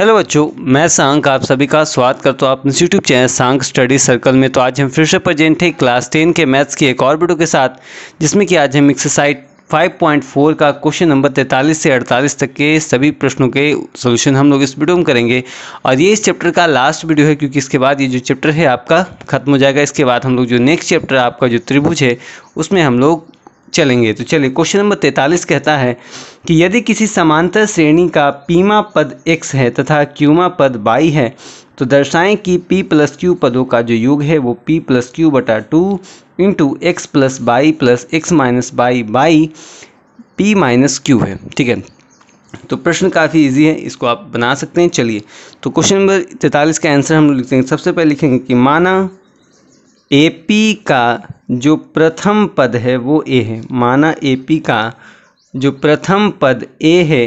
hello बच्चों मैं सांग आप सभी का स्वागत करता हूँ अपने यूट्यूब चैनल सांग स्टडी सर्कल में तो आज हम फिर से प्रजेंट हैं क्लास टेन के मैथ्स की एक और वीडियो के साथ जिसमें कि आज हम एक्सरसाइज 5.4 का क्वेश्चन नंबर 43 से 48 तक के सभी प्रश्नों के सोल्यूशन हम लोग इस वीडियो में करेंगे और ये इस चैप्टर का लास्ट वीडियो है क्योंकि इसके बाद ये जो चैप्टर है आपका खत्म हो जाएगा इसके बाद हम लोग जो नेक्स्ट चैप्टर आपका जो त्रिभुज है उसमें हम लोग चलेंगे तो चलिए क्वेश्चन नंबर तैंतालीस कहता है कि यदि किसी समांतर श्रेणी का पीमा पद एक्स है तथा क्यूमा पद बाई है तो दर्शाएं कि p प्लस क्यू पदों का जो योग है वो p प्लस क्यू बटा two into x plus Y plus x minus Y by P minus Q है ठीक है तो प्रश्न काफ़ी इजी है इसको आप बना सकते हैं चलिए तो क्वेश्चन नंबर तैंतालीस का आंसर हम लिखते हैं सबसे पहले लिखेंगे कि माना ए पी का जो प्रथम पद है वो ए है माना ए पी का जो प्रथम पद ए है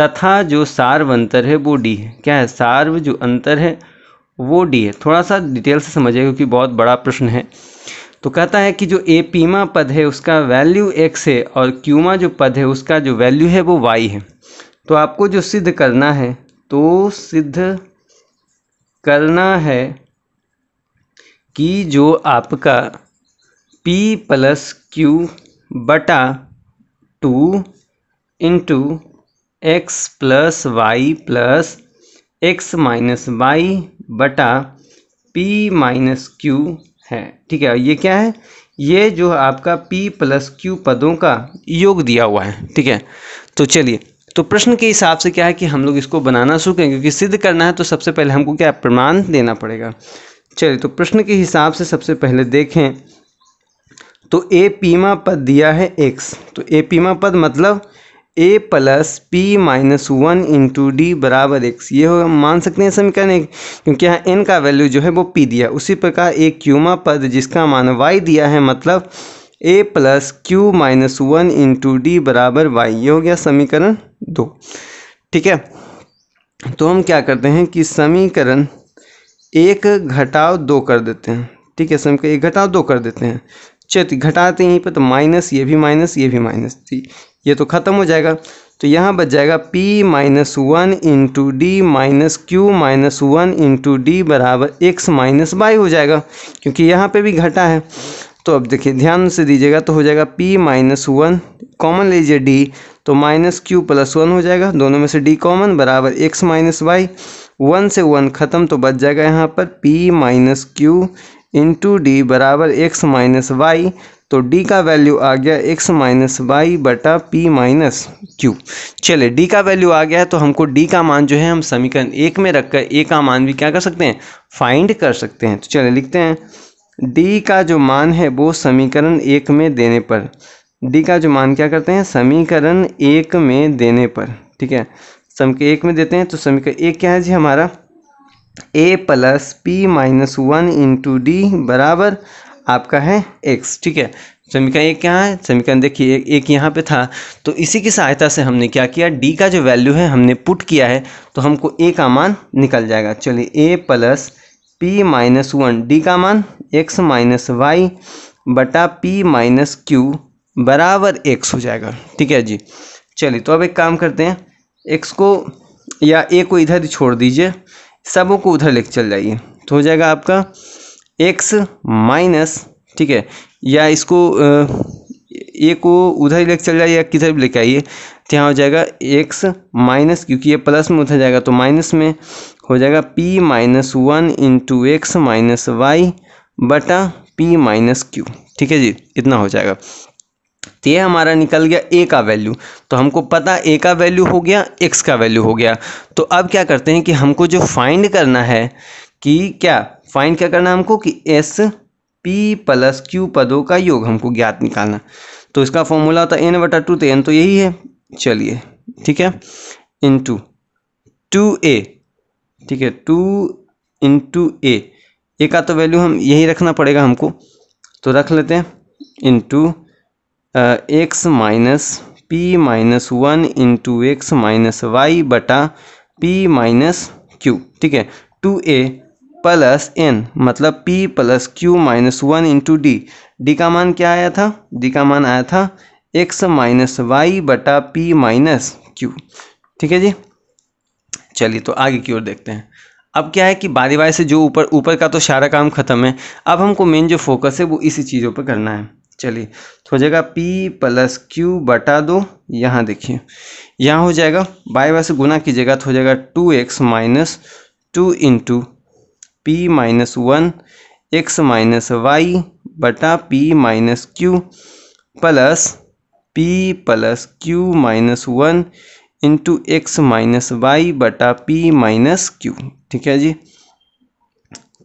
तथा जो सार्व अंतर है वो डी है क्या है सार्व जो अंतर है वो डी है थोड़ा सा डिटेल से समझिए क्योंकि बहुत बड़ा प्रश्न है तो कहता है कि जो ए पीमा पद है उसका वैल्यू एक्स है और क्यूमा जो पद है उसका जो वैल्यू है वो वाई है तो आपको जो सिद्ध करना है तो सिद्ध करना है कि जो आपका पी प्लस क्यू बटा two into x plus Y plus x minus Y बटा पी माइनस क्यू है ठीक है ये क्या है ये जो आपका p प्लस क्यू पदों का योग दिया हुआ है ठीक है तो चलिए तो प्रश्न के हिसाब से क्या है कि हम लोग इसको बनाना शुरू करें क्योंकि सिद्ध करना है तो सबसे पहले हमको क्या प्रमाण देना पड़ेगा चलिए तो प्रश्न के हिसाब से सबसे पहले देखें तो ए पीमा पद दिया है एक्स तो ए पीमा पद मतलब A plus P minus one into D बराबर एक्स ये हो मान सकते हैं समीकरण एक क्योंकि यहाँ एन का वैल्यू जो है वो पी दिया उसी प्रकार ए क्यूमा पद जिसका मान वाई दिया है मतलब A plus Q minus one into D बराबर वाई ये हो गया समीकरण दो ठीक है तो हम क्या करते हैं कि समीकरण एक घटाव दो कर देते हैं ठीक है समीकरण एक घटाव दो कर देते हैं चेत घटाते यहीं पर तो माइनस ये भी माइनस ये भी माइनस थी ये तो ख़त्म हो जाएगा तो यहाँ बच जाएगा p minus one into D minus Q minus one into D बराबर एक्स माइनस वाई हो जाएगा क्योंकि यहाँ पे भी घटा है तो अब देखिए ध्यान से दीजिएगा तो हो जाएगा p माइनस वन कॉमन लीजिए d तो माइनस क्यू प्लस वन हो जाएगा दोनों में से d कॉमन बराबर एक्स माइनस वाई वन से वन ख़त्म तो बच जाएगा यहाँ पर p minus Q into D बराबर एक्स माइनस वाई तो डी का वैल्यू आ गया एक्स माइनस वाई बटा पी माइनस क्यू चले डी का वैल्यू आ गया है तो हमको डी का मान जो है हम समीकरण एक में रखकर ए का मान भी क्या कर सकते हैं फाइंड कर सकते हैं तो चले लिखते हैं डी का जो मान है वो समीकरण एक में देने पर डी का जो मान क्या करते हैं समीकरण एक में देने पर ठीक है समीकरण एक में देते हैं तो समीकरण एक क्या है जी हमारा A plus P minus one into D बराबर आपका है एक्स ठीक है समीकरण एक क्या है समीकरण देखिए एक, एक यहाँ पे था तो इसी की सहायता से हमने क्या किया डी का जो वैल्यू है हमने पुट किया है तो हमको ए का मान निकल जाएगा चलिए A plus P minus one D का मान एक्स माइनस वाई बटा पी माइनस क्यू बराबर एक्स हो जाएगा ठीक है जी चलिए तो अब एक काम करते हैं एक्स को या ए को इधर छोड़ दीजिए सबों को उधर लेकर चल जाइए तो हो जाएगा आपका एक्स माइनस ठीक है या इसको ए को उधर ही चल जाइए या किधर भी लेके आइए तो यहाँ हो जाएगा एक्स माइनस क्योंकि ये प्लस में उधर जाएगा तो माइनस में हो जाएगा P minus one into X minus Y बटा पी माइनस क्यू ठीक है जी इतना हो जाएगा तो ये हमारा निकल गया ए का वैल्यू तो हमको पता ए का वैल्यू हो गया एक्स का वैल्यू हो गया तो अब क्या करते हैं कि हमको जो फाइंड करना है कि क्या फाइंड क्या करना है हमको कि एस पी प्लस क्यू पदों का योग हमको ज्ञात निकालना तो इसका फॉर्मूला होता है एन बटा टू तो एन तो यही है चलिए ठीक है इंटू टू ए ठीक है टू इंटू ए ए का तो वैल्यू हम यही रखना पड़ेगा हमको तो रख लेते हैं into X minus P minus one into X minus Y बटा पी माइनस क्यू ठीक है टू ए प्लस एन मतलब p plus Q minus one into D D का मान क्या आया था डी का मान आया था x माइनस वाई बटा पी माइनस क्यू ठीक है जी चलिए तो आगे की ओर देखते हैं अब क्या है कि बारी बारी से जो ऊपर ऊपर का तो सारा काम खत्म है अब हमको मेन जो फोकस है वो इसी चीज़ों पर करना है चलिए तो हो जाएगा p प्लस क्यू बटा दो यहाँ देखिए यहाँ हो जाएगा बाई बाई से गुना कीजिएगा तो हो जाएगा two X minus two into P minus one X minus Y बटा P minus Q plus P plus Q minus one into X minus Y बटा पी माइनस क्यू ठीक है जी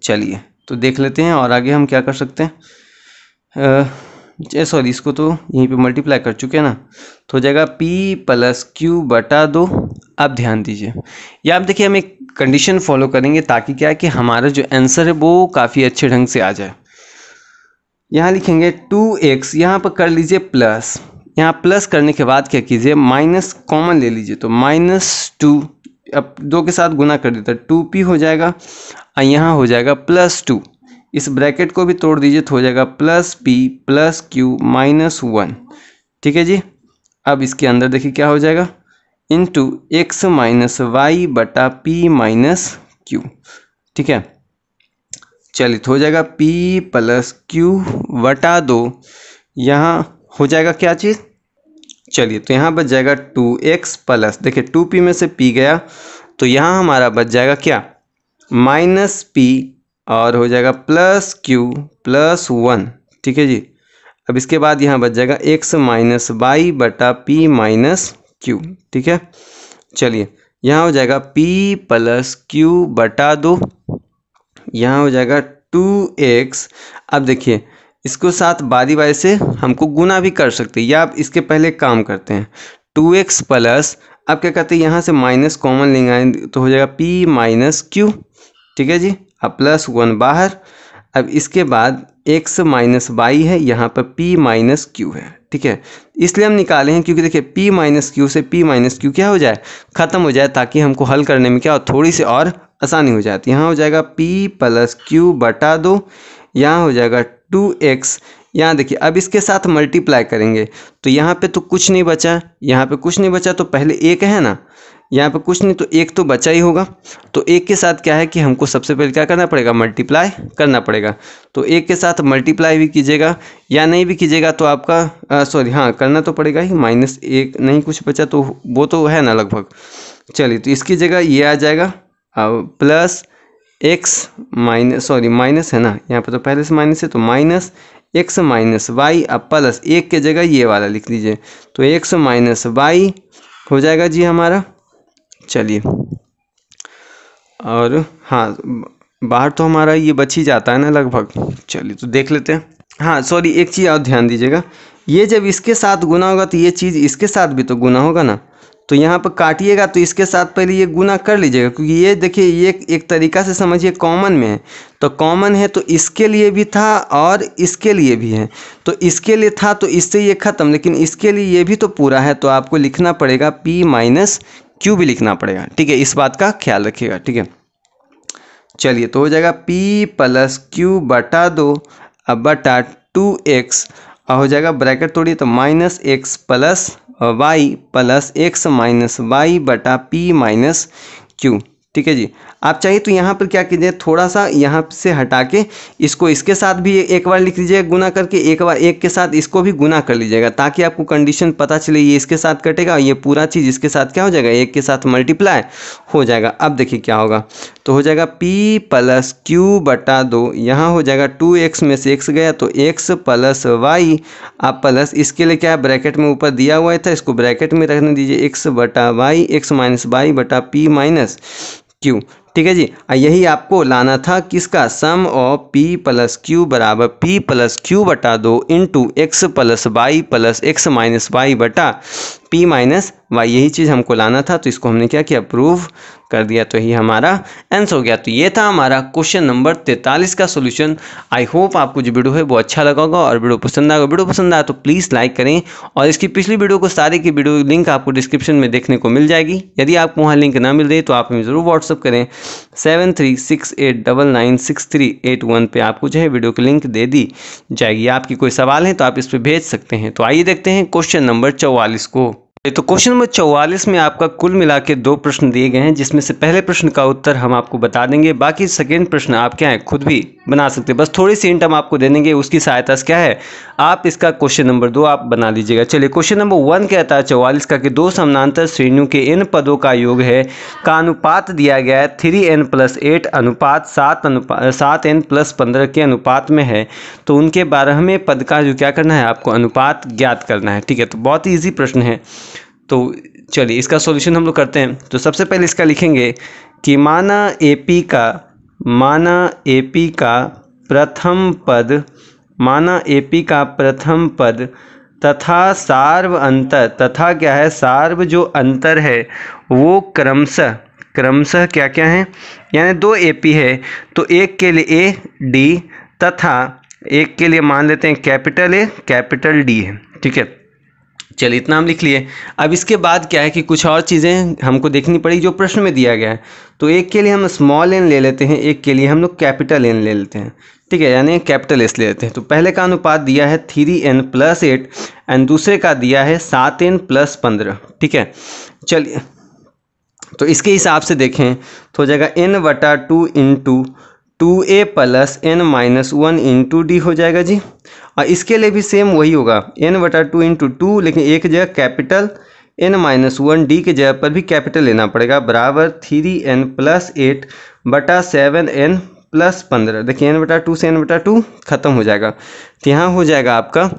चलिए तो देख लेते हैं और आगे हम क्या कर सकते हैं आ, सॉरी इसको तो यहीं पे मल्टीप्लाई कर चुके हैं ना तो हो जाएगा p प्लस क्यू बटा दो आप ध्यान दीजिए या आप देखिए हम एक कंडीशन फॉलो करेंगे ताकि क्या है कि हमारा जो आंसर है वो काफ़ी अच्छे ढंग से आ जाए यहाँ लिखेंगे टू एक्स यहाँ पर कर लीजिए प्लस यहाँ प्लस करने के बाद क्या कीजिए माइनस कॉमन ले लीजिए तो माइनस टू अब दो के साथ गुना कर देता टू पी हो जाएगा और यहाँ हो जाएगा प्लस टू इस ब्रैकेट को भी तोड़ दीजिए तो हो जाएगा plus P plus Q minus one ठीक है जी अब इसके अंदर देखिए क्या हो जाएगा इंटू एक्स माइनस वाई बटा पी माइनस क्यू ठीक है चलित तो हो जाएगा पी प्लस क्यू बटा दो यहाँ हो जाएगा क्या चीज़ चलिए तो यहाँ बच जाएगा टू एक्स प्लस देखिए टू पी में से पी गया तो यहाँ हमारा बच जाएगा क्या माइनस पी और हो जाएगा प्लस क्यू प्लस वन ठीक है जी अब इसके बाद यहाँ बच जाएगा एक्स माइनस वाई बटा पी माइनस क्यू ठीक है चलिए यहाँ हो जाएगा पी प्लस क्यू बटा दो यहाँ हो जाएगा टू एक्स अब देखिए इसको साथ बारी बारी से हमको गुना भी कर सकते हैं या आप इसके पहले काम करते हैं टू एक्स प्लस अब क्या कहते हैं यहाँ से माइनस कॉमन लेंगे तो हो जाएगा पी माइनस क्यू ठीक है जी अब प्लस वन बाहर अब इसके बाद एक्स माइनस वाई है यहाँ पर पी माइनस क्यू है ठीक है इसलिए हम निकाले हैं क्योंकि देखिए पी माइनस क्यू से पी माइनस क्यू क्या हो जाए ख़त्म हो जाए ताकि हमको हल करने में क्या हो थोड़ी सी और आसानी हो जाती तो यहाँ हो जाएगा पी प्लस क्यू बटा दो यहाँ हो जाएगा टू एक्स यहाँ देखिए अब इसके साथ मल्टीप्लाई करेंगे तो यहाँ पे तो कुछ नहीं बचा यहाँ पे कुछ नहीं बचा तो पहले एक है ना यहाँ पे कुछ नहीं तो एक तो बचा ही होगा तो एक के साथ क्या है कि हमको सबसे पहले क्या करना पड़ेगा मल्टीप्लाई करना पड़ेगा तो एक के साथ मल्टीप्लाई भी कीजिएगा या नहीं भी कीजिएगा तो आपका सॉरी हाँ करना तो पड़ेगा ही माइनस एक नहीं कुछ बचा तो वो तो है ना लगभग चलिए तो इसकी जगह ये आ जाएगा अब plus x minus sorry minus है ना यहाँ पर तो पहले से माइनस है तो माइनस एक्स माइनस वाई अब प्लस एक के जगह ये वाला लिख लीजिए तो एक्स माइनस वाई हो जाएगा जी हमारा चलिए और हाँ बाहर तो हमारा ये बच ही जाता है ना लगभग चलिए तो देख लेते हैं हाँ सॉरी एक चीज़ और ध्यान दीजिएगा ये जब इसके साथ गुना होगा तो ये चीज़ इसके साथ भी तो गुना होगा ना तो यहाँ पर काटिएगा तो इसके साथ पहले ये गुना कर लीजिएगा क्योंकि ये देखिए ये एक तरीका से समझिए कॉमन में है तो कॉमन है तो इसके लिए भी था और इसके लिए भी है तो इसके लिए था तो इससे ये ख़त्म लेकिन इसके लिए ये भी तो पूरा है तो आपको लिखना पड़ेगा p माइनस क्यू भी लिखना पड़ेगा ठीक है इस बात का ख्याल रखिएगा ठीक है चलिए तो हो जाएगा पी प्लस क्यू बटा दो अब बटा टू एक्स और हो जाएगा ब्रैकेट तोड़िए तो minus x plus Y plus x minus Y बटा पी माइनस क्यू ठीक है जी आप चाहिए तो यहाँ पर क्या कीजिए थोड़ा सा यहाँ से हटा के इसको इसके साथ भी एक बार लिख लीजिएगा गुना करके एक बार एक के साथ इसको भी गुना कर लीजिएगा ताकि आपको कंडीशन पता चले ये इसके साथ कटेगा और ये पूरा चीज़ इसके साथ क्या हो जाएगा एक के साथ मल्टीप्लाई हो जाएगा अब देखिए क्या होगा तो हो जाएगा पी प्लस क्यू बटा दो यहाँ हो जाएगा टू एक्स में से एक्स गया तो एक्स प्लस वाई आप प्लस इसके लिए क्या है ब्रैकेट में ऊपर दिया हुआ था इसको ब्रैकेट में रखने दीजिए एक्स बटा वाई एक्स माइनस वाई बटा पी माइनस क्यू ठीक है जी यही आपको लाना था किसका sum of p plus q बराबर पी प्लस क्यू बटा दो into x plus Y plus x minus Y बटा पी माइनस वाई यही चीज़ हमको लाना था तो इसको हमने क्या किया प्रूव कर दिया तो ही हमारा आंसर हो गया तो ये था हमारा क्वेश्चन नंबर तैंतालीस का सोल्यूशन आई होप आपको जो वीडियो है वो अच्छा लगा होगा और वीडियो पसंद आएगा वीडियो पसंद आया तो प्लीज़ लाइक करें और इसकी पिछली वीडियो को सारी की वीडियो लिंक आपको डिस्क्रिप्शन में देखने को मिल जाएगी यदि आपको वहाँ लिंक ना मिल रही तो आप हमें ज़रूर व्हाट्सअप करें seven three six eight double nine six three eight one पर आपको जो है वीडियो की लिंक दे दी जाएगी आपकी कोई सवाल है तो आप इस पर भेज सकते हैं तो आइए देखते हैं क्वेश्चन नंबर चौवालीस को तो क्वेश्चन नंबर चौवालीस में आपका कुल मिला के दो प्रश्न दिए गए हैं जिसमें से पहले प्रश्न का उत्तर हम आपको बता देंगे बाकी सेकेंड प्रश्न आप क्या है खुद भी बना सकते हैं बस थोड़ी सी इंट हम आपको दे देंगे उसकी सहायता से क्या है आप इसका क्वेश्चन नंबर दो आप बना लीजिएगा चलिए क्वेश्चन नंबर वन कहता है चौवालीस का कि दो समानांतर श्रेणियों के इन पदों का योग है का अनुपात दिया गया है थ्री एन प्लस एट अनुपात सात अनुपात सात एन प्लस पंद्रह के अनुपात में है तो उनके बारहवें पद का जो क्या करना है आपको अनुपात ज्ञात करना है ठीक है तो बहुत ही ईजी प्रश्न है तो चलिए इसका सॉल्यूशन हम लोग करते हैं तो सबसे पहले इसका लिखेंगे कि माना एपी का माना एपी का प्रथम पद माना एपी का प्रथम पद तथा सार्व अंतर तथा क्या है सार्व जो अंतर है वो क्रमशः क्रमशः क्या क्या है यानी दो एपी है तो एक के लिए ए डी तथा एक के लिए मान लेते हैं कैपिटल ए कैपिटल डी है ठीक है चलिए इतना हम लिख लिए अब इसके बाद क्या है कि कुछ और चीज़ें हमको देखनी पड़ी जो प्रश्न में दिया गया है तो एक के लिए हम स्मॉल एन ले लेते हैं एक के लिए हम लोग कैपिटल एन ले लेते हैं ठीक है यानी कैपिटल एस ले लेते हैं तो पहले का अनुपात दिया है three n plus eight and दूसरे का दिया है सात एन प्लस पंद्रह ठीक है चलिए तो इसके हिसाब से देखें तो हो जाएगा एन वटा टू इन टू टू ए plus n minus one into d हो जाएगा जी और इसके लिए भी सेम वही होगा एन बटा टू इंटू टू लेकिन एक जगह capital n minus one d के जगह पर भी कैपिटल लेना पड़ेगा बराबर थ्री एन प्लस एट बटा सेवन एन प्लस पंद्रह देखिए एन बटा टू से एन बटा टू ख़त्म हो जाएगा तो यहाँ हो जाएगा आपका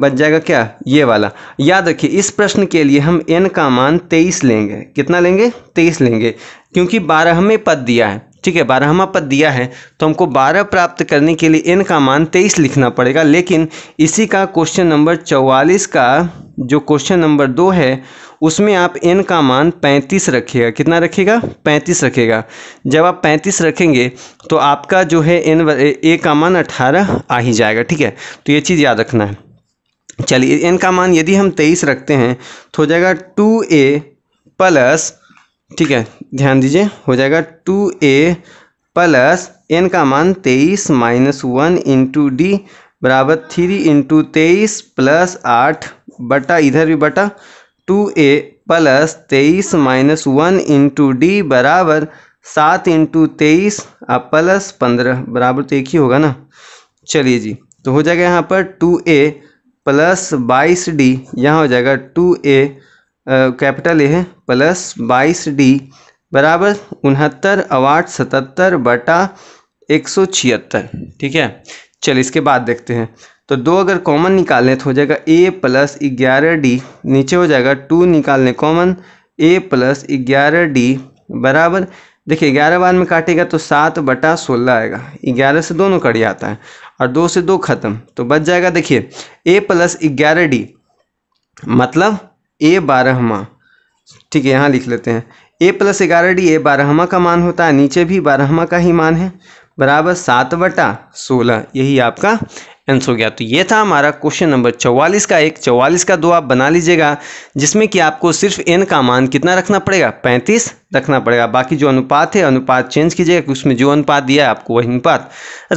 बच जाएगा क्या ये वाला याद रखिए इस प्रश्न के लिए हम एन का मान तेईस लेंगे कितना लेंगे तेईस लेंगे क्योंकि बारहवें पद दिया है ठीक है बारहवा पद दिया है तो हमको बारह प्राप्त करने के लिए एन का मान तेईस लिखना पड़ेगा लेकिन इसी का क्वेश्चन नंबर चौवालीस का जो क्वेश्चन नंबर दो है उसमें आप एन का मान पैंतीस रखिएगा कितना रखिएगा पैंतीस रखिएगा जब आप पैंतीस रखेंगे तो आपका जो है एन ए का मान अठारह आ ही जाएगा ठीक है तो ये चीज़ याद रखना है चलिए एन का मान यदि हम तेईस रखते हैं तो हो जाएगा टू ए प्लस ठीक है ध्यान दीजिए हो जाएगा टू ए प्लस एन का मान तेईस माइनस वन इंटू डी बराबर थ्री इंटू तेईस प्लस आठ बटा इधर भी बटा टू ए प्लस तेईस माइनस वन इंटू डी बराबर सात इंटू तेईस और प्लस पंद्रह बराबर तो एक ही होगा ना चलिए जी तो हो जाएगा यहाँ पर टू ए प्लस बाईस डी यहाँ हो जाएगा टू ए कैपिटल ए है प्लस बाईस डी बराबर उनहत्तर अवाट सतहत्तर बटा एक सौ छिहत्तर ठीक है चल इसके बाद देखते हैं तो दो अगर कॉमन निकालने तो हो जाएगा ए प्लस ग्यारह डी नीचे हो जाएगा टू निकालने कॉमन ए प्लस ग्यारह डी बराबर देखिए ग्यारह बार में काटेगा तो सात बटा सोलह आएगा ग्यारह से दोनों कट जाता है और दो से दो खत्म तो बच जाएगा देखिए ए प्लस ग्यारह डी मतलब ए बारहवा ठीक है यहाँ लिख लेते हैं ए प्लस ग्यारह डी ए बारहवा का मान होता है नीचे भी बारहवा का ही मान है बराबर सात बटा सोलह यही आपका आंसर हो गया तो ये था हमारा क्वेश्चन नंबर चौवालीस का एक चौवालीस का दो आप बना लीजिएगा जिसमें कि आपको सिर्फ एन का मान कितना रखना पड़ेगा पैंतीस रखना पड़ेगा बाकी जो अनुपात है अनुपात चेंज कीजिएगा उसमें जो अनुपात दिया है आपको वही अनुपात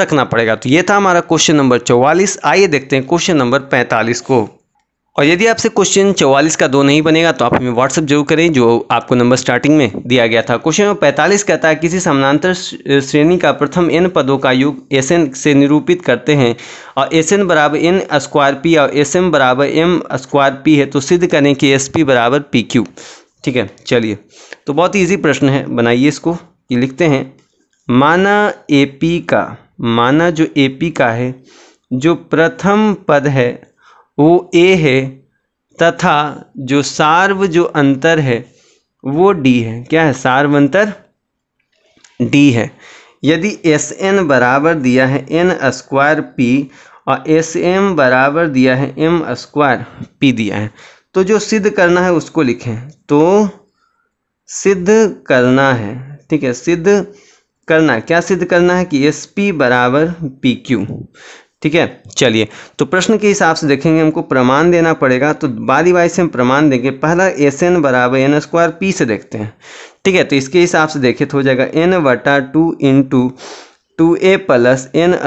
रखना पड़ेगा तो ये था हमारा क्वेश्चन नंबर चौवालीस आइए देखते हैं क्वेश्चन नंबर पैंतालीस को और यदि आपसे क्वेश्चन चौवालीस का दो नहीं बनेगा तो आप हमें व्हाट्सअप जरूर करें जो आपको नंबर स्टार्टिंग में दिया गया था क्वेश्चन नंबर पैंतालीस कहता है किसी समानांतर श्रेणी का प्रथम एन पदों का युग एस एन से निरूपित करते हैं और एस एन बराबर एन स्क्वायर पी और एस एम बराबर एम स्क्वायर पी है तो सिद्ध करें कि एस पी बराबर पी क्यू ठीक है चलिए तो बहुत ईजी प्रश्न है बनाइए इसको कि लिखते हैं माना ए पी का माना जो ए पी का है जो प्रथम पद है वो ए है तथा जो सार्व जो अंतर है वो डी है क्या है सार्व अंतर डी है यदि एस एन बराबर दिया है एन स्क्वायर पी और एस एम बराबर दिया है एम स्क्वायर पी दिया है तो जो सिद्ध करना है उसको लिखें तो सिद्ध करना है ठीक है सिद्ध करना क्या सिद्ध करना है कि एस पी बराबर पी क्यू ठीक है चलिए तो प्रश्न के हिसाब से देखेंगे हमको प्रमाण देना पड़ेगा तो बारी बारी से हम प्रमाण देंगे पहला एस एन बराबर एन स्क्वायर पी से देखते हैं ठीक है तो इसके हिसाब से देखिए तो हो जाएगा एन वटा टू इन टू टू ए plus n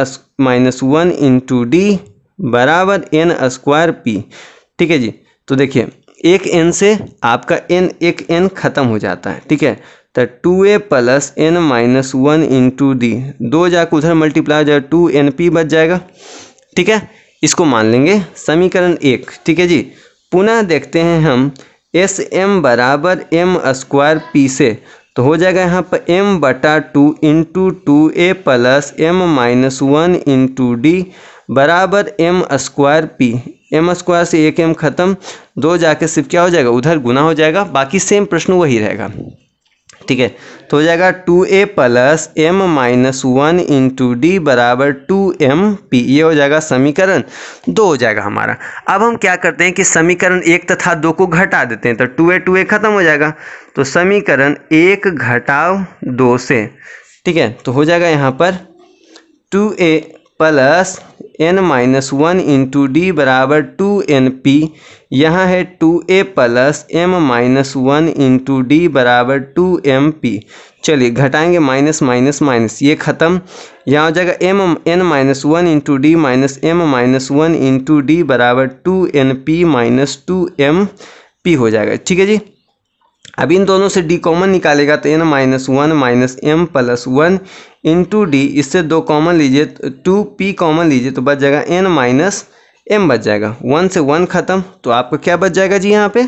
minus one into d बराबर एन स्क्वायर पी ठीक है जी तो देखिए एक एन से आपका एन एक एन ख़त्म हो जाता है ठीक है तो टू ए plus n minus one into d दो जाकर उधर मल्टीप्लाई हो जाएगा टू एन पी बच जाएगा ठीक है इसको मान लेंगे समीकरण एक ठीक है जी पुनः देखते हैं हम एस एम बराबर एम स्क्वायर पी से तो हो जाएगा यहाँ पर एम बटा टू इंटू टू ए plus m minus one into D बराबर m square p m square से एक एम ख़त्म दो जाके सिर्फ क्या हो जाएगा उधर गुना हो जाएगा बाकी सेम प्रश्न वही रहेगा ठीक है तो हो जाएगा टू ए plus m minus one into D बराबर टू एम पी ये हो जाएगा समीकरण दो हो जाएगा हमारा अब हम क्या करते हैं कि समीकरण एक तथा दो को घटा देते हैं तो टू ए टू ए खत्म हो जाएगा तो समीकरण एक घटाव दो से ठीक है तो हो जाएगा यहाँ पर टू ए plus n minus one into D बराबर टू एन पी यहाँ है टू ए plus m minus one into D बराबर टू एम पी चलिए घटाएंगे माइनस माइनस माइनस ये ख़त्म यहाँ हो जाएगा m n minus one into D minus m minus one into D बराबर two n p minus two m p हो जाएगा ठीक है जी अब इन दोनों से डी कॉमन निकालेगा तो n minus one minus m plus one two d इससे दो कॉमन लीजिए टू पी कॉमन लीजिए तो बच जाएगा एन माइनस एम बच जाएगा वन से वन ख़त्म तो आपको क्या बच जाएगा जी यहाँ पे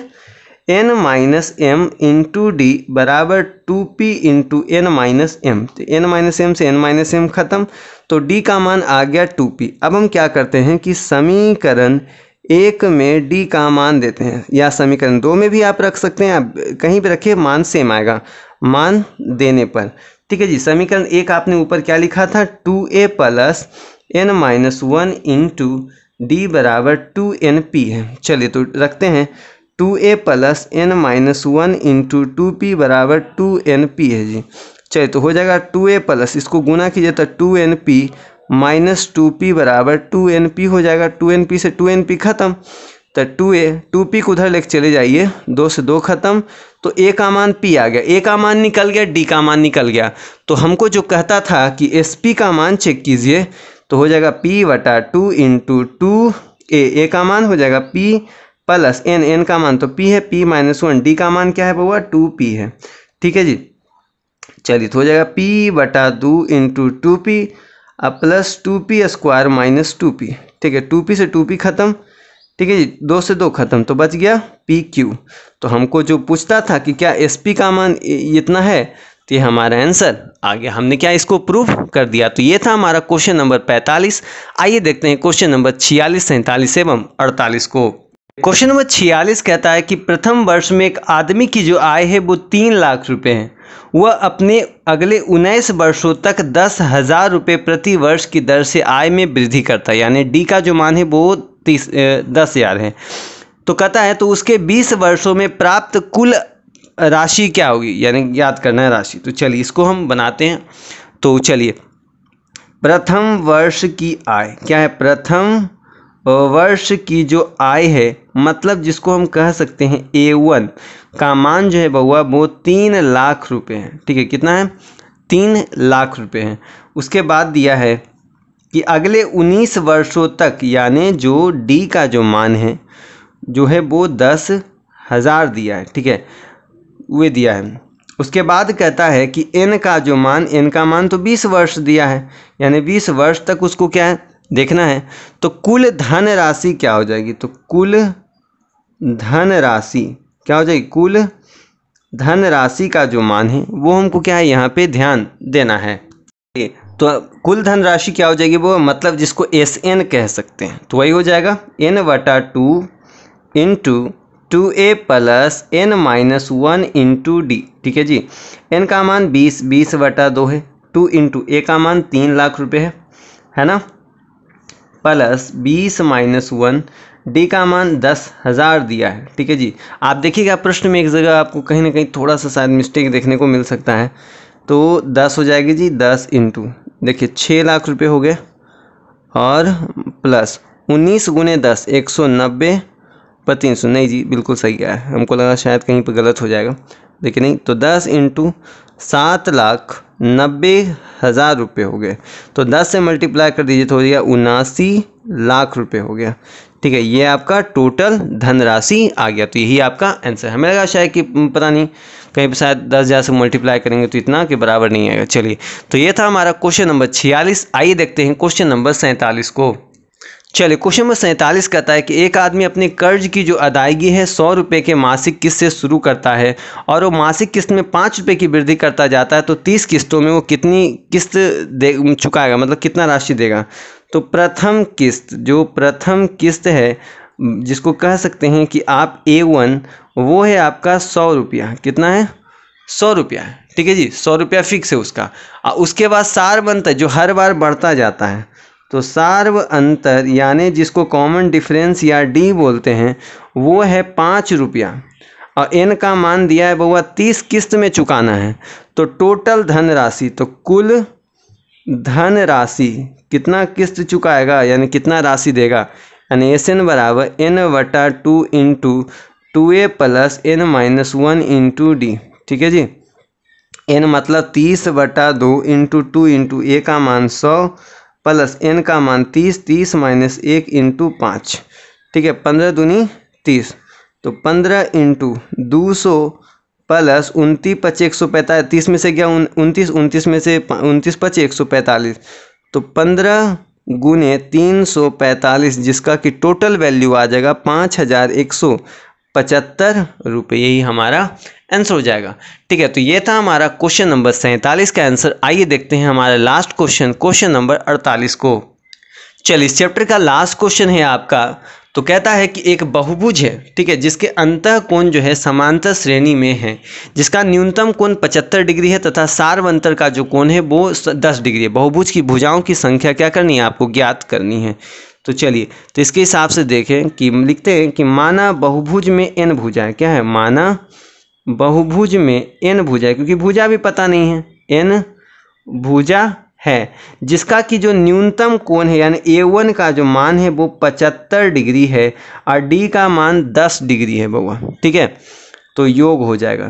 n minus m into D बराबर two p into n minus m तो एन माइनस एम से एन माइनस एम ख़त्म तो डी का मान आ गया टू पी अब हम क्या करते हैं कि समीकरण एक में डी का मान देते हैं या समीकरण दो में भी आप रख सकते हैं आप कहीं भी रखिए मान सेम आएगा मान देने पर ठीक है जी समीकरण एक आपने ऊपर क्या लिखा था टू ए plus n minus one into d बराबर टू एन पी है चलिए तो रखते हैं टू ए plus n minus one into two p बराबर टू एन पी है जी चलिए तो हो जाएगा टू ए प्लस इसको गुना कीजिए तो two n p minus two p बराबर टू एन पी हो जाएगा टू एन पी से टू एन पी ख़त्म तो टू ए टू पी को उधर लेके चले जाइए दो से दो ख़त्म तो ए का मान पी आ गया ए का मान निकल गया डी का मान निकल गया तो हमको जो कहता था कि एस पी का मान चेक कीजिए तो हो जाएगा पी वटा two into two a a का मान हो जाएगा पी प्लस एन एन का मान तो पी है पी माइनस वन डी का मान क्या है बउआ टू पी है ठीक है जी चलिए तो हो जाएगा पी बटा दो इंटू टू पी अब plus two p square minus two p ठीक है टू पी से टू पी ख़त्म ठीक है जी दो से दो ख़त्म तो बच गया पी क्यू तो हमको जो पूछता था कि क्या एस पी का मान इतना है तो ये हमारा आंसर आ गया हमने क्या इसको प्रूव कर दिया तो ये था हमारा क्वेश्चन नंबर पैंतालीस आइए देखते हैं क्वेश्चन नंबर छियालीस सैंतालीस एवं अड़तालीस को क्वेश्चन नंबर छियालीस कहता है कि प्रथम वर्ष में एक आदमी की जो आय है वो तीन लाख रुपए है वह अपने अगले उन्नीस वर्षों तक दस हज़ार रुपये प्रति वर्ष की दर से आय में वृद्धि करता है यानी डी का जो मान है वो तीस दस हज़ार है तो कहता है तो उसके बीस वर्षों में प्राप्त कुल राशि क्या होगी यानी याद करना है राशि तो चलिए इसको हम बनाते हैं तो चलिए प्रथम वर्ष की आय क्या है प्रथम वर्ष की जो आय है मतलब जिसको हम कह सकते हैं ए वन का मान जो है बउआ वो तीन लाख रुपए है ठीक है कितना है तीन लाख रुपए है उसके बाद दिया है कि अगले उन्नीस वर्षों तक यानी जो डी का जो मान है जो है वो दस हज़ार दिया है ठीक है वे दिया है उसके बाद कहता है कि एन का जो मान एन का मान तो बीस वर्ष दिया है यानी बीस वर्ष तक उसको क्या है देखना है तो कुल धन राशि क्या हो जाएगी तो कुल धन राशि क्या हो जाएगी कुल धन राशि का जो मान है वो हमको क्या है यहाँ पे ध्यान देना है तो कुल धन राशि क्या हो जाएगी वो मतलब जिसको एस एन कह सकते हैं तो वही हो जाएगा एन वटा टू इंटू टू ए plus n minus one into d ठीक है जी एन का मान बीस बीस वटा दो है टू इंटू ए का मान तीन लाख रुपये है है ना प्लस बीस माइनस वन डी का मान दस हज़ार दिया है ठीक है जी आप देखिएगा प्रश्न में एक जगह आपको कहीं ना कहीं थोड़ा सा शायद मिस्टेक देखने को मिल सकता है तो दस हो जाएगी जी दस इंटू देखिए छः लाख रुपए हो गए और प्लस उन्नीस गुने दस एक सौ नब्बे पर तीन सौ नहीं जी बिल्कुल सही आया हमको लगा शायद कहीं पर गलत हो जाएगा लेकिन नहीं तो दस इंटू सात लाख नब्बे हज़ार रुपये हो गए तो दस से मल्टीप्लाई कर दीजिए तो हो गया उनासी लाख रुपये हो गया ठीक है ये आपका टोटल धनराशि आ गया तो यही आपका आंसर है हमें लगा शायद कि हम्म, पता नहीं कहीं पर शायद दस हज़ार से मल्टीप्लाई करेंगे तो इतना के बराबर नहीं आएगा चलिए तो ये था हमारा क्वेश्चन नंबर छियालीस आइए देखते हैं क्वेश्चन नंबर सैंतालीस को चलिए क्वेश्चन नंबर सैंतालीस कहता है कि एक आदमी अपने कर्ज की जो अदायगी है सौ रुपये के मासिक किस्त से शुरू करता है और वो मासिक किस्त में पाँच रुपये की वृद्धि करता जाता है तो तीस किस्तों में वो कितनी किस्त दे चुकाएगा मतलब कितना राशि देगा तो प्रथम किस्त जो प्रथम किस्त है जिसको कह सकते हैं कि आप ए वन वो है आपका सौ रुपया कितना है सौ रुपया ठीक है जी सौ रुपया फिक्स है उसका और उसके बाद सार बनता है जो हर बार बढ़ता जाता है तो सार्व अंतर यानी जिसको कॉमन डिफरेंस या डी बोलते हैं वो है पाँच रुपया और एन का मान दिया है बउआ तीस किस्त में चुकाना है तो टोटल धनराशि तो कुल धन राशि कितना किस्त चुकाएगा यानी कितना राशि देगा यानी एस एन बराबर एन वटा टू इंटू टू ए plus n minus one into d ठीक है जी एन मतलब तीस वटा दो इंटू टू इंटू ए का मान सौ प्लस एन का मान तीस तीस माइनस एक इंटू पाँच ठीक है पंद्रह दूनी तीस तो पंद्रह इंटू दो सौ प्लस उनतीस पच एक सौ पैंतालीस तीस में से गया उनतीस उनतीस में से उनतीस पच एक सौ पैंतालीस तो पंद्रह गुने तीन सौ पैंतालीस जिसका कि टोटल वैल्यू आ जाएगा पाँच हज़ार एक सौ पचहत्तर रुपये यही हमारा आंसर हो जाएगा ठीक है तो ये था हमारा क्वेश्चन नंबर सैंतालीस का आंसर आइए देखते हैं हमारा लास्ट क्वेश्चन क्वेश्चन नंबर अड़तालीस को चलिए इस चैप्टर का लास्ट क्वेश्चन है आपका तो कहता है कि एक बहुभुज है ठीक है जिसके अंत कोण जो है समांतर श्रेणी में है जिसका न्यूनतम कोण 75 डिग्री है तथा सार्वंतर का जो कोण है वो 10 डिग्री है बहुभुज की भुजाओं की संख्या क्या करनी है आपको ज्ञात करनी है तो चलिए तो इसके हिसाब से देखें कि लिखते हैं कि माना बहुभुज में एन भुजाएं क्या है माना बहुभुज में एन भुजाएं क्योंकि भुजा भी पता नहीं है एन भुजा है जिसका कि जो न्यूनतम कोण है यानी ए वन का जो मान है वो पचहत्तर डिग्री है और डी का मान दस डिग्री है बउआ ठीक है तो योग हो जाएगा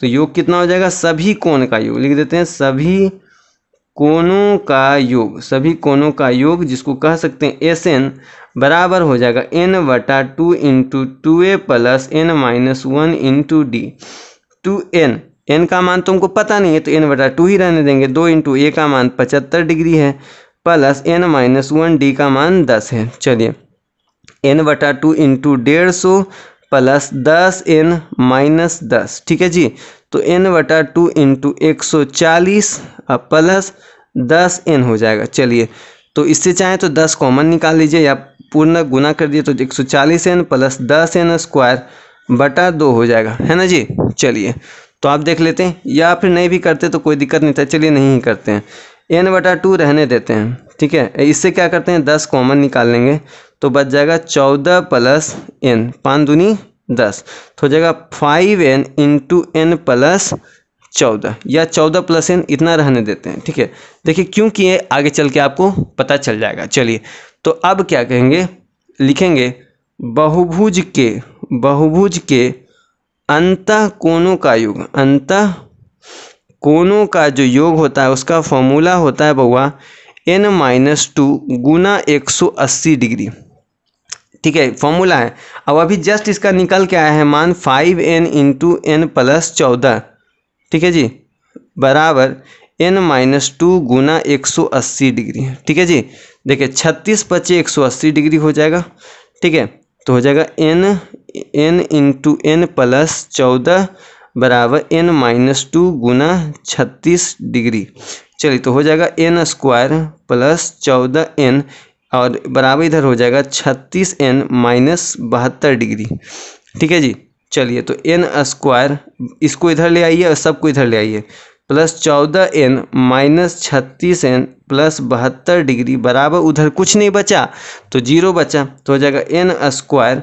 तो योग कितना हो जाएगा सभी कोण का योग लिख देते हैं सभी कोनों का योग सभी कोनों का योग जिसको कह सकते हैं एस एन बराबर हो जाएगा एन वटा टू इंटू टू ए plus n minus one into d two n n का मान तो हमको पता नहीं है तो एन वटा टू ही रहने देंगे दो इंटू ए का मान पचहत्तर डिग्री है plus n minus one D का मान दस है चलिए एन वटा टू इंटू डेढ़ सौ प्लस दस एन माइनस दस ठीक है जी तो एन वटा टू इंटू एक सौ चालीस प्लस दस एन हो जाएगा चलिए तो इससे चाहें तो दस कॉमन निकाल लीजिए या पूर्ण गुना कर दिए तो एक सौ चालीस एन प्लस दस एन स्क्वायर बटा दो हो जाएगा है ना जी चलिए तो आप देख लेते हैं या फिर नहीं भी करते तो कोई दिक्कत नहीं था चलिए नहीं ही करते हैं एन बटा टू रहने देते हैं ठीक है इससे क्या करते हैं दस कॉमन निकाल लेंगे तो बच जाएगा चौदह प्लस एन पाँच दूनी दस तो हो जाएगा five n into n plus चौदह या चौदह प्लस एन इतना रहने देते हैं ठीक है देखिए क्योंकि ये आगे चल के आपको पता चल जाएगा चलिए तो अब क्या कहेंगे लिखेंगे बहुभुज के बहुभुज के अंत कोनों का युग अंत कोनों का जो योग होता है उसका फॉर्मूला होता है बउआ एन माइनस टू गुना एक सौ अस्सी डिग्री ठीक है फॉर्मूला है अब अभी जस्ट इसका निकल के आया है मान five n into n plus चौदह ठीक है जी बराबर एन माइनस टू गुना एक सौ अस्सी डिग्री ठीक है जी देखिए छत्तीस पच्चीस एक सौ अस्सी डिग्री हो जाएगा ठीक है तो हो जाएगा n n into n plus चौदह बराबर एन माइनस टू गुना छत्तीस डिग्री चलिए तो हो जाएगा एन स्क्वायर प्लस चौदह एन और बराबर इधर हो जाएगा छत्तीस एन माइनस बहत्तर डिग्री ठीक है जी चलिए तो एन स्क्वायर इसको इधर ले आइए और सबको इधर ले आइए प्लस चौदह एन माइनस छत्तीस एन प्लस बहत्तर डिग्री बराबर उधर कुछ नहीं बचा तो जीरो बचा तो हो जाएगा एन स्क्वायर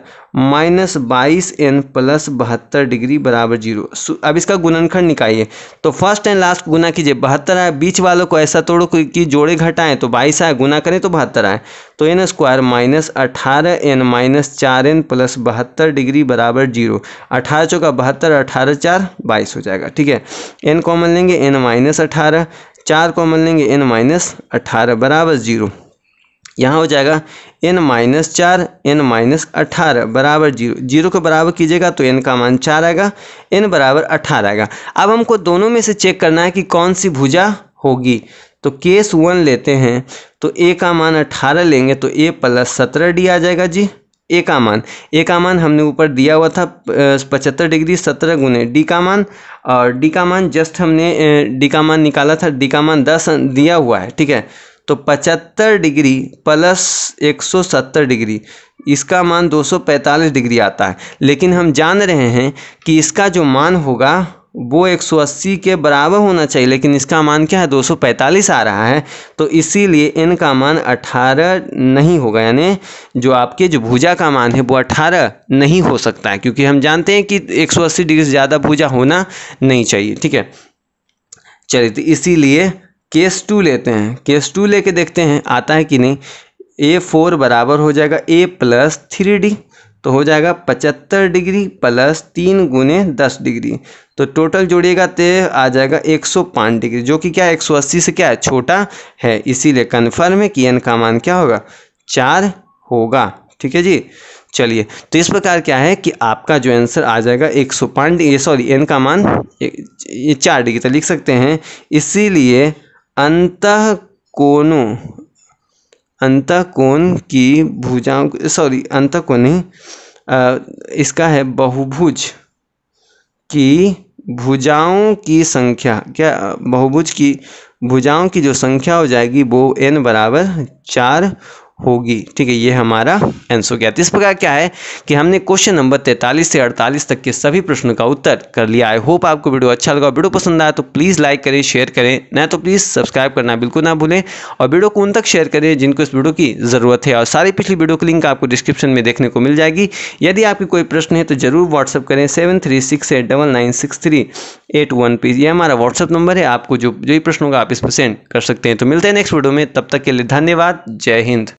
माइनस बाईस एन प्लस बहत्तर डिग्री बराबर जीरो अब इसका गुणनखंड निकालिए तो फर्स्ट एंड लास्ट गुना कीजिए बहत्तर आए बीच वालों को ऐसा तोड़ो कि जोड़े घटाएं तो बाईस आए गुना करें तो बहत्तर आए तो एन स्क्वायर माइनस अठारह एन माइनस चार एन प्लस बहत्तर डिग्री बराबर जीरो अठारह चौका बहत्तर अठारह चार बाईस हो जाएगा ठीक है एन कॉमन लेंगे एन माइनस अठारह चार कॉमन लेंगे एन माइनस अट्ठारह बराबर जीरो यहाँ हो जाएगा एन माइनस चार एन माइनस अठारह बराबर जीरो जीरो को बराबर कीजिएगा तो एन का मान चार आएगा एन बराबर अठारह आएगा अब हमको दोनों में से चेक करना है कि कौन सी भुजा होगी तो केस वन लेते हैं तो ए का मान अठारह लेंगे तो ए प्लस सत्रह डी आ जाएगा जी ए का मान ए का मान हमने ऊपर दिया हुआ था पचहत्तर डिग्री सत्रह गुने डी का मान और डी का मान जस्ट हमने डी का मान निकाला था डी का मान दस दिया हुआ है ठीक है तो पचहत्तर डिग्री प्लस एक सौ सत्तर डिग्री इसका मान दो सौ पैंतालीस डिग्री आता है लेकिन हम जान रहे हैं कि इसका जो मान होगा वो 180 के बराबर होना चाहिए लेकिन इसका मान क्या है 245 आ रहा है तो इसीलिए n का मान 18 नहीं होगा यानी जो आपके जो भुजा का मान है वो 18 नहीं हो सकता है क्योंकि हम जानते हैं कि 180 डिग्री से ज़्यादा भुजा होना नहीं चाहिए ठीक है चलिए तो इसीलिए केस टू लेते हैं केस टू लेके देखते हैं आता है कि नहीं ए फोर बराबर हो जाएगा ए प्लस थ्री डी तो हो जाएगा पचहत्तर डिग्री प्लस तीन गुने दस डिग्री तो टोटल जोड़िएगा तो आ जाएगा 105 डिग्री जो कि क्या 180 से क्या है छोटा है इसीलिए कन्फर्म है कि एन का मान क्या होगा चार होगा ठीक है जी चलिए तो इस प्रकार क्या है कि आपका जो आंसर आ जाएगा एक सौ पाँच ये सॉरी एन का मान ये चार डिग्री तो लिख सकते हैं इसीलिए अंत कोनों कोण की भुजाओं सॉरी अंतःकोण नहीं इसका है बहुभुज की भुजाओं की संख्या क्या बहुभुज की भुजाओं की जो संख्या हो जाएगी वो एन बराबर चार होगी ठीक है ये हमारा आंसर हो गया तो इस प्रकार क्या है कि हमने क्वेश्चन नंबर 43 से 48 तक के सभी प्रश्नों का उत्तर कर लिया आई होप आपको वीडियो अच्छा लगा वीडियो पसंद आया तो प्लीज़ लाइक करें शेयर करें न तो प्लीज़ सब्सक्राइब करना बिल्कुल ना भूलें और वीडियो को उन तक शेयर करें जिनको इस वीडियो की ज़रूरत है और सारी पिछली वीडियो की लिंक आपको डिस्क्रिप्शन में देखने को मिल जाएगी यदि आपकी कोई प्रश्न है तो ज़रूर व्हाट्सअप करें seven three six eight double nine six three eight one p ये हमारा व्हाट्सअप नंबर है आपको जो जो भी प्रश्न होगा आप इस पर सेंड कर सकते हैं तो मिलते हैं नेक्स्ट वीडियो में तब तक के लिए धन्यवाद जय हिंद